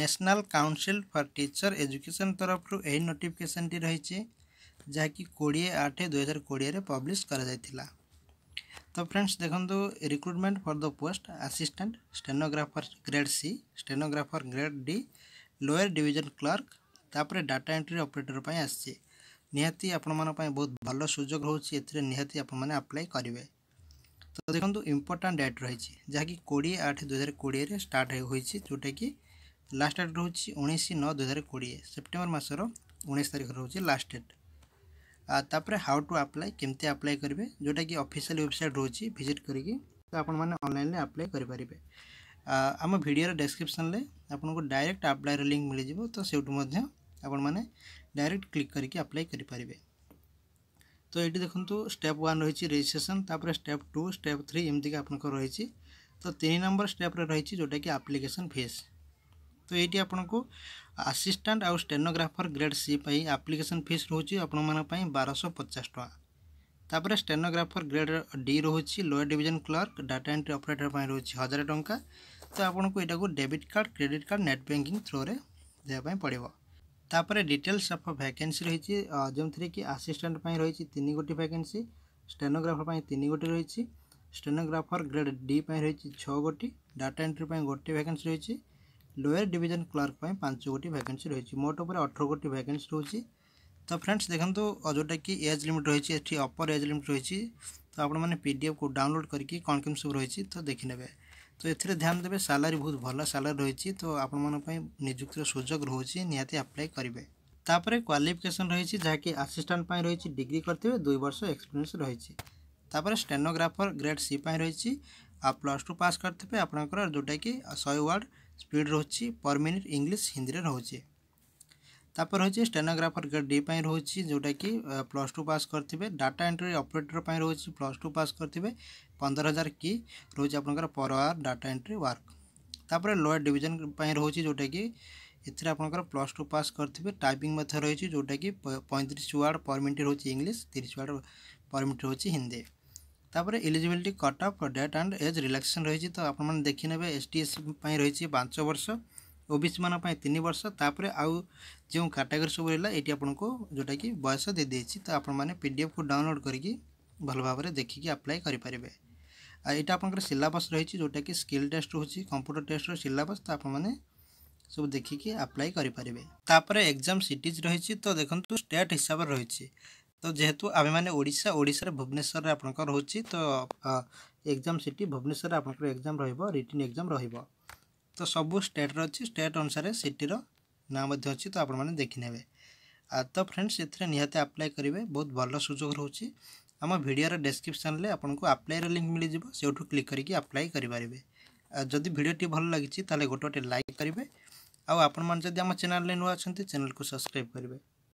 national council for teacher education ତରଫରୁ ଏହି ନୋଟିଫିକେସନ୍ଟି ରହିଛି ଯାହାକି କୋଡ଼ିଏ ଆଠ ଦୁଇହଜାର କୋଡ଼ିଏରେ ପବ୍ଲିଶ କରାଯାଇଥିଲା ତ ଫ୍ରେଣ୍ଡସ୍ ଦେଖନ୍ତୁ recruitment for the post assistant stenographer grade C stenographer grade D lower division clerk ତାପରେ ଡାଟା ଏଣ୍ଟ୍ରି ଅପରେଟର ପାଇଁ ଆସିଛି ନିହାତି ଆପଣମାନଙ୍କ ପାଇଁ ବହୁତ ଭଲ ସୁଯୋଗ ରହୁଛି ଏଥିରେ ନିହାତି ଆପଣମାନେ ଆପ୍ଲାଏ କରିବେ ତ ଦେଖନ୍ତୁ ଇମ୍ପୋର୍ଟାଣ୍ଟ ଡେଟ୍ ରହିଛି ଯାହାକି କୋଡ଼ିଏ ଆଠ ଦୁଇହଜାର କୋଡ଼ିଏରେ ଷ୍ଟାର୍ଟ ହୋଇଛି ଯେଉଁଟାକି लास्ट डेट रोच नौ कोड़े सेप्टेम्बर मसर उन्नीस तारीख रोचे लास्ट डेट तापर हाउ टू अप्लाई केमती अप्लाई करेंगे जोटा कि अफिसील वेबसाइट रोच भिजिट करी तो आपल आप्लाय करेंगे आम भिडर डेस्क्रिपन आपको डायरेक्ट आप्लायर लिंक मिल जाव तो से डायरेक्ट क्लिक करके आप्लाय करेंगे तो ये देखो स्टेप वन रही रेजिट्रेसन तापर स्टेप टू स्टेप थ्री एमती आप रही तो तीन नंबर स्टेप रही जोटा कि आप्लिकेसन फिज़ ତ ଏଇଠି ଆପଣଙ୍କୁ ଆସିଷ୍ଟାଣ୍ଟ ଆଉ ଷ୍ଟେନୋଗ୍ରାଫର ଗ୍ରେଡ୍ ସି ପାଇଁ ଆପ୍ଲିକେସନ୍ ଫିସ୍ ରହୁଛି ଆପଣମାନଙ୍କ ପାଇଁ ବାରଶହ ପଚାଶ ଟଙ୍କା ତାପରେ ଷ୍ଟେନୋଗ୍ରାଫର ଗ୍ରେଡ୍ ଡି ରହୁଛି lower division clerk data entry operator ପାଇଁ ରହୁଛି ହଜାରେ ଟଙ୍କା ତ ଆପଣଙ୍କୁ ଏଇଟାକୁ debit card credit card net banking ଥ୍ରୋରେ ଦେବା ପାଇଁ ପଡ଼ିବ ତାପରେ ଡିଟେଲ୍ସ ଅଫ୍ ଭ୍ୟାକେନ୍ସି ରହିଛି ଯେଉଁଥିରେ କି ଆସିଷ୍ଟାଣ୍ଟ ପାଇଁ ରହିଛି ତିନି ଗୋଟି ଭ୍ୟାକେନ୍ସି ଷ୍ଟେନୋଗ୍ରାଫର ପାଇଁ ତିନି ଗୋଟି ରହିଛି ଷ୍ଟେନୋଗ୍ରାଫର ଗ୍ରେଡ୍ ଡି ପାଇଁ ରହିଛି ଛଅ ଗୋଟି ଡାଟା ଏଣ୍ଟ୍ରି ପାଇଁ ଗୋଟିଏ ଭ୍ୟାକେନ୍ସି ରହିଛି ଲୋୟର ଡିଭିଜନ୍ କ୍ଲର୍କ ପାଇଁ ପାଞ୍ଚ ଗୋଟି ଭ୍ୟାକେନ୍ସି ରହିଛି ମୋଟ ଉପରେ ଅଠର ଗୋଟି ଭ୍ୟାକେନ୍ସି ରହୁଛି ତ ଫ୍ରେଣ୍ଡସ୍ ଦେଖନ୍ତୁ ଯେଉଁଟାକି ଏଜ୍ ଲିମିଟ୍ ରହିଛି ଏଠି ଅପର୍ ଏଜ୍ ଲିମିଟ୍ ରହିଛି ତ ଆପଣମାନେ ପି ଡି ଏଫ୍କୁ ଡାଉନଲୋଡ଼୍ କରିକି କ'ଣ କେମିତି ସବୁ ରହିଛି ତ ଦେଖିନେବେ ତ ଏଥିରେ ଧ୍ୟାନ ଦେବେ ସାଲାରୀ ବହୁତ ଭଲ ସାଲାରୀ ରହିଛି ତ ଆପଣମାନଙ୍କ ପାଇଁ ନିଯୁକ୍ତିର ସୁଯୋଗ ରହୁଛି ନିହାତି ଆପ୍ଲାଏ କରିବେ ତାପରେ କ୍ୱାଲିଫିକେସନ୍ ରହିଛି ଯାହାକି ଆସିଷ୍ଟାଣ୍ଟ ପାଇଁ ରହିଛି ଡିଗ୍ରୀ କରିଥିବେ ଦୁଇ ବର୍ଷ ଏକ୍ସପିରିଏନ୍ସ ରହିଛି ତାପରେ ଷ୍ଟେନୋଗ୍ରାଫର ଗ୍ରେଡ୍ ସି ପାଇଁ ରହିଛି ଆଉ ପ୍ଲସ୍ ଟୁ ପାସ୍ କରିଥିବେ ଆପଣଙ୍କର ଯେଉଁଟାକି ଶହେ ୱାର୍ଡ଼ ସ୍ପିଡ଼୍ ରହୁଛି ପର୍ ମିନିଟ୍ ଇଂଲିଶ ହିନ୍ଦୀରେ ରହୁଛି ତାପରେ ରହୁଛି ଷ୍ଟେନୋଗ୍ରାଫର ଗ୍ରେଡ୍ ଡି ପାଇଁ ରହୁଛି ଯେଉଁଟାକି ପ୍ଲସ୍ ଟୁ ପାସ୍ କରିଥିବେ ଡାଟା ଏଣ୍ଟ୍ରି ଅପରେଟର ପାଇଁ ରହୁଛି ପ୍ଲସ୍ ଟୁ ପାସ୍ କରିଥିବେ ପନ୍ଦର ହଜାର କି ରହୁଛି ଆପଣଙ୍କର per hour data entry work ତାପରେ ଲୋୟର ଡିଭିଜନ୍ ପାଇଁ ରହୁଛି ଯେଉଁଟାକି ଏଥିରେ ଆପଣଙ୍କର ପ୍ଲସ୍ ଟୁ ପାସ୍ କରିଥିବେ ଟାଇପିଂ ମଧ୍ୟ ରହିଛି ଯେଉଁଟାକି ପଇଁତିରିଶ ୱାର୍ଡ଼ ପର୍ ମିନିଟ୍ ରହୁଛି ଇଂଲିଶ ତିରିଶ ୱାର୍ଡ଼ ପର୍ ମିନିଟ୍ ରହୁଛି ହିନ୍ଦୀ तापर eligibility cut off date and age relaxation रही तो आपने देखने एस टी एस रही पांच वर्ष ओ बी सी मानी तीन वर्ष तापर आउ जो कैटेगरी सब रहा ये आपको जोटा कि बयस दे दी तो आप डीएफ को डाउनलोड करके भल भाव में देखिक अप्लाय करेंगे आप आपलाबस रही जोटा कि स्किल टेस्ट रोचे कंप्यूटर टेस्ट रिलेबस तो आपने सब देखिक आप्लाय करेंगे एक्जाम सीट रही तो देखो स्टेट हिसाब रही ତ ଯେହେତୁ ଆମେମାନେ ଓଡ଼ିଶା ଓଡ଼ିଶାରେ ଭୁବନେଶ୍ୱରରେ ଆପଣଙ୍କର ରହୁଛି ତ ଏକ୍ଜାମ୍ ସିଟି ଭୁବନେଶ୍ୱରରେ ଆପଣଙ୍କର ଏକ୍ଜାମ୍ ରହିବ ରିଟିନ୍ ଏକ୍ଜାମ୍ ରହିବ ତ ସବୁ ଷ୍ଟେଟ୍ର ଅଛି ଷ୍ଟେଟ୍ ଅନୁସାରେ ସିଟିର ନାଁ ମଧ୍ୟ ଅଛି ତ ଆପଣମାନେ ଦେଖିନେବେ ତ ଫ୍ରେଣ୍ଡସ୍ ଏଥିରେ ନିହାତି ଆପ୍ଲାଏ କରିବେ ବହୁତ ଭଲ ସୁଯୋଗ ରହୁଛି ଆମ ଭିଡ଼ିଓର ଡେସ୍କ୍ରିପ୍ସନ୍ରେ ଆପଣଙ୍କୁ ଆପ୍ଲାଏର ଲିଙ୍କ୍ ମିଳିଯିବ ସେଇଠୁ କ୍ଲିକ୍ କରିକି ଆପ୍ଲାଏ କରିପାରିବେ ଯଦି ଭିଡ଼ିଓଟି ଭଲ ଲାଗିଛି ତାହେଲେ ଗୋଟେ ଗୋଟେ ଲାଇକ୍ କରିବେ ଆଉ ଆପଣମାନେ ଯଦି ଆମ ଚ୍ୟାନେଲ୍ରେ ନୂଆ ଅଛନ୍ତି ଚ୍ୟାନେଲ୍କୁ ସବସ୍କ୍ରାଇବ୍ କରିବେ